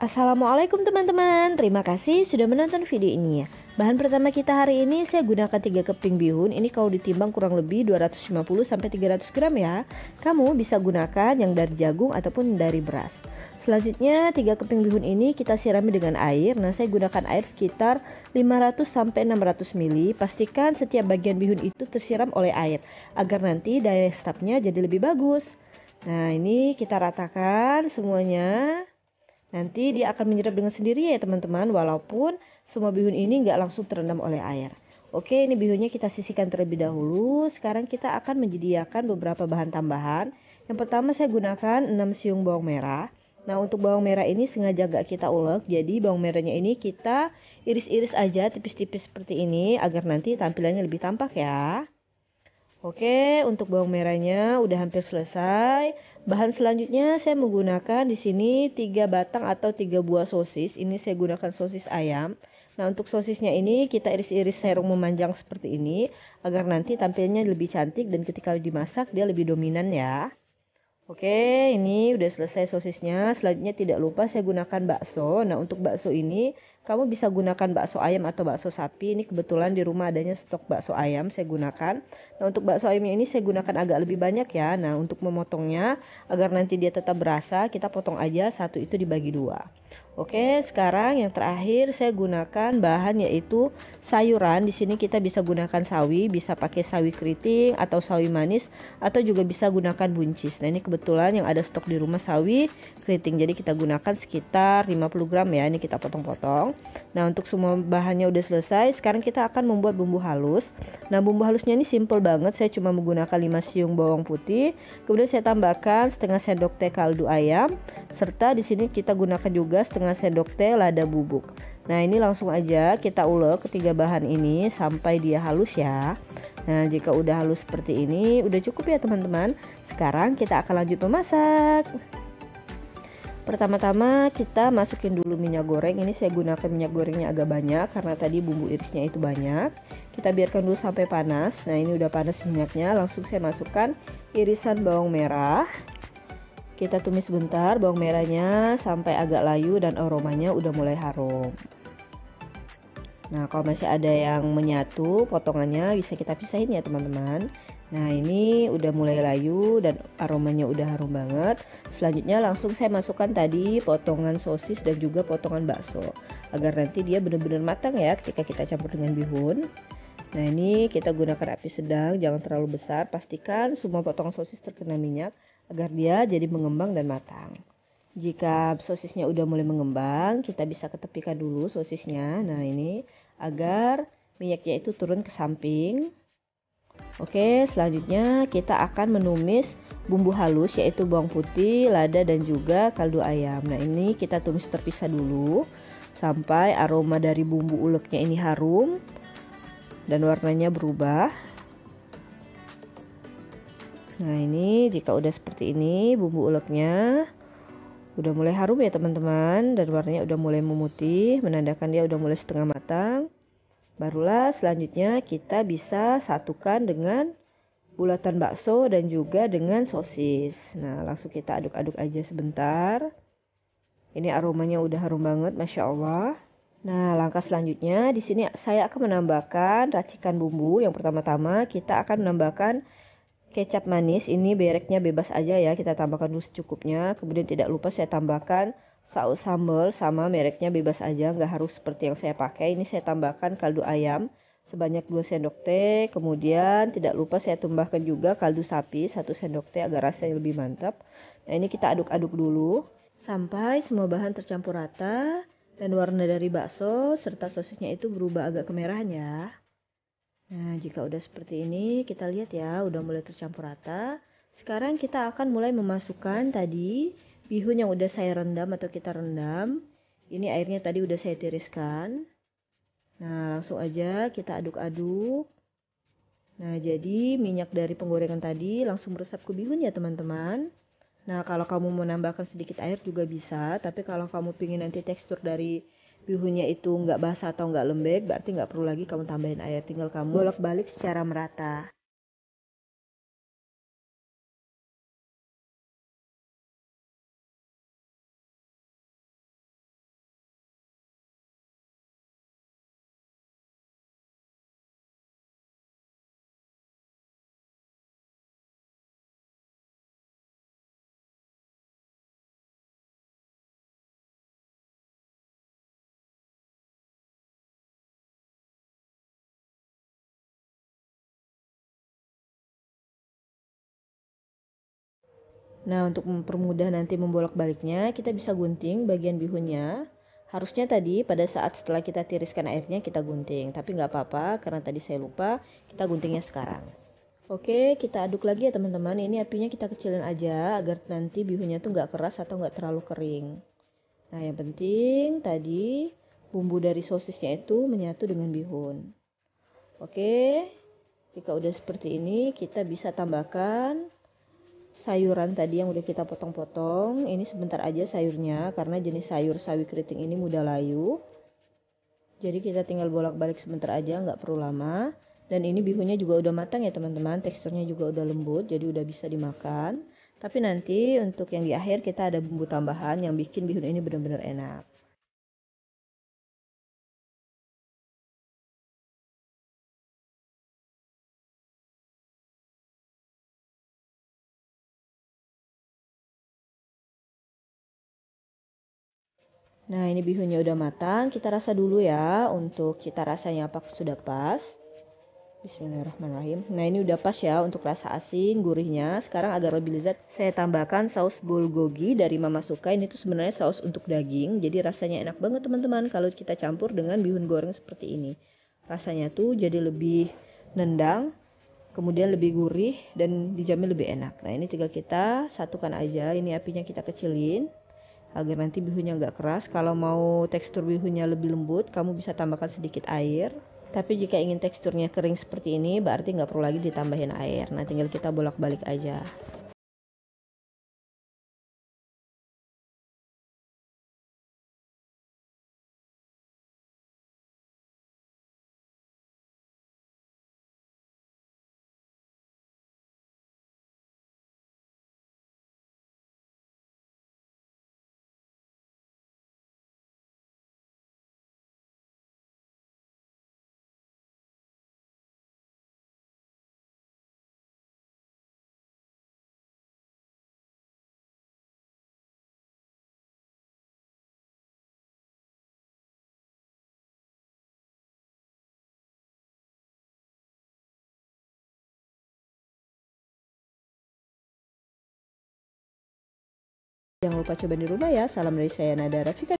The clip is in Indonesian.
Assalamualaikum teman-teman, terima kasih sudah menonton video ini ya. Bahan pertama kita hari ini saya gunakan 3 keping bihun. Ini kalau ditimbang kurang lebih 250 300 gram ya. Kamu bisa gunakan yang dari jagung ataupun dari beras. Selanjutnya 3 keping bihun ini kita sirami dengan air. Nah, saya gunakan air sekitar 500 600 ml. Pastikan setiap bagian bihun itu tersiram oleh air agar nanti daya serapnya jadi lebih bagus. Nah, ini kita ratakan semuanya. Nanti dia akan menyerap dengan sendiri ya teman-teman walaupun semua bihun ini nggak langsung terendam oleh air. Oke ini bihunnya kita sisihkan terlebih dahulu. Sekarang kita akan menyediakan beberapa bahan tambahan. Yang pertama saya gunakan 6 siung bawang merah. Nah untuk bawang merah ini sengaja gak kita ulek Jadi bawang merahnya ini kita iris-iris aja tipis-tipis seperti ini Agar nanti tampilannya lebih tampak ya Oke, untuk bawang merahnya udah hampir selesai. Bahan selanjutnya saya menggunakan di sini 3 batang atau 3 buah sosis. Ini saya gunakan sosis ayam. Nah, untuk sosisnya ini kita iris-iris serung memanjang seperti ini agar nanti tampilnya lebih cantik dan ketika dimasak dia lebih dominan ya. Oke, ini udah selesai sosisnya. Selanjutnya tidak lupa saya gunakan bakso. Nah, untuk bakso ini kamu bisa gunakan bakso ayam atau bakso sapi. Ini kebetulan di rumah adanya stok bakso ayam saya gunakan. Nah, untuk bakso ayamnya ini saya gunakan agak lebih banyak ya. Nah, untuk memotongnya agar nanti dia tetap berasa, kita potong aja satu itu dibagi dua. Oke, sekarang yang terakhir saya gunakan bahan yaitu sayuran. Di sini kita bisa gunakan sawi, bisa pakai sawi keriting atau sawi manis atau juga bisa gunakan buncis. Nah, ini kebetulan yang ada stok di rumah sawi keriting. Jadi kita gunakan sekitar 50 gram ya. Ini kita potong-potong. Nah, untuk semua bahannya udah selesai, sekarang kita akan membuat bumbu halus. Nah, bumbu halusnya ini simple banget, saya cuma menggunakan 5 siung bawang putih, kemudian saya tambahkan setengah sendok teh kaldu ayam, serta di sini kita gunakan juga setengah sendok teh lada bubuk. Nah, ini langsung aja kita ulek ketiga bahan ini sampai dia halus ya. Nah, jika udah halus seperti ini, udah cukup ya teman-teman. Sekarang kita akan lanjut memasak. Pertama-tama kita masukin dulu minyak goreng. Ini saya gunakan minyak gorengnya agak banyak karena tadi bumbu irisnya itu banyak. Kita biarkan dulu sampai panas. Nah, ini udah panas minyaknya, langsung saya masukkan irisan bawang merah. Kita tumis sebentar bawang merahnya sampai agak layu dan aromanya udah mulai harum. Nah, kalau masih ada yang menyatu potongannya bisa kita pisahin ya, teman-teman. Nah ini udah mulai layu dan aromanya udah harum banget Selanjutnya langsung saya masukkan tadi potongan sosis dan juga potongan bakso Agar nanti dia benar-benar matang ya ketika kita campur dengan bihun Nah ini kita gunakan api sedang jangan terlalu besar Pastikan semua potongan sosis terkena minyak agar dia jadi mengembang dan matang jika sosisnya udah mulai mengembang, kita bisa ketepikan dulu sosisnya. Nah, ini agar minyaknya itu turun ke samping Oke, selanjutnya kita akan menumis bumbu halus yaitu bawang putih, lada dan juga kaldu ayam. Nah, ini kita tumis terpisah dulu sampai aroma dari bumbu uleknya ini harum dan warnanya berubah. Nah, ini jika udah seperti ini bumbu uleknya udah mulai harum ya teman-teman dan warnanya udah mulai memutih menandakan dia udah mulai setengah matang Barulah selanjutnya kita bisa satukan dengan bulatan bakso dan juga dengan sosis. Nah, langsung kita aduk-aduk aja sebentar. Ini aromanya udah harum banget, masya Allah. Nah, langkah selanjutnya di sini saya akan menambahkan racikan bumbu. Yang pertama-tama kita akan menambahkan kecap manis. Ini bereknya bebas aja ya, kita tambahkan dulu secukupnya. Kemudian tidak lupa saya tambahkan saus sambal sama mereknya bebas aja nggak harus seperti yang saya pakai ini saya tambahkan kaldu ayam sebanyak 2 sendok teh kemudian tidak lupa saya tambahkan juga kaldu sapi 1 sendok teh agar rasanya lebih mantap nah ini kita aduk-aduk dulu sampai semua bahan tercampur rata dan warna dari bakso serta sosisnya itu berubah agak kemerahan ya nah jika udah seperti ini kita lihat ya udah mulai tercampur rata sekarang kita akan mulai memasukkan tadi bihun yang udah saya rendam atau kita rendam. Ini airnya tadi udah saya tiriskan. Nah, langsung aja kita aduk-aduk. Nah, jadi minyak dari penggorengan tadi langsung meresap ke bihun ya, teman-teman. Nah, kalau kamu mau nambahkan sedikit air juga bisa, tapi kalau kamu pingin nanti tekstur dari bihunnya itu nggak basah atau nggak lembek, berarti nggak perlu lagi kamu tambahin air, tinggal kamu bolak-balik secara merata. Nah, untuk mempermudah nanti membolak-baliknya, kita bisa gunting bagian bihunnya. Harusnya tadi pada saat setelah kita tiriskan airnya kita gunting, tapi nggak apa-apa karena tadi saya lupa, kita guntingnya sekarang. Oke, kita aduk lagi ya teman-teman. Ini apinya kita kecilin aja agar nanti bihunnya tuh nggak keras atau nggak terlalu kering. Nah, yang penting tadi bumbu dari sosisnya itu menyatu dengan bihun. Oke, jika udah seperti ini, kita bisa tambahkan sayuran tadi yang udah kita potong-potong. Ini sebentar aja sayurnya karena jenis sayur sawi keriting ini mudah layu. Jadi kita tinggal bolak-balik sebentar aja, nggak perlu lama. Dan ini bihunnya juga udah matang ya teman-teman, teksturnya juga udah lembut, jadi udah bisa dimakan. Tapi nanti untuk yang di akhir kita ada bumbu tambahan yang bikin bihun ini benar-benar enak. Nah, ini bihunnya udah matang. Kita rasa dulu ya untuk kita rasanya apa sudah pas. Bismillahirrahmanirrahim. Nah, ini udah pas ya untuk rasa asin, gurihnya. Sekarang agar lebih lezat, saya tambahkan saus bulgogi dari Mama Suka. Ini tuh sebenarnya saus untuk daging. Jadi rasanya enak banget teman-teman kalau kita campur dengan bihun goreng seperti ini. Rasanya tuh jadi lebih nendang, kemudian lebih gurih dan dijamin lebih enak. Nah, ini tinggal kita satukan aja. Ini apinya kita kecilin agar nanti bihunnya nggak keras. Kalau mau tekstur bihunnya lebih lembut, kamu bisa tambahkan sedikit air. Tapi jika ingin teksturnya kering seperti ini, berarti nggak perlu lagi ditambahin air. Nah, tinggal kita bolak-balik aja. lupa coba di rumah ya. Salam dari saya Nada Rafika.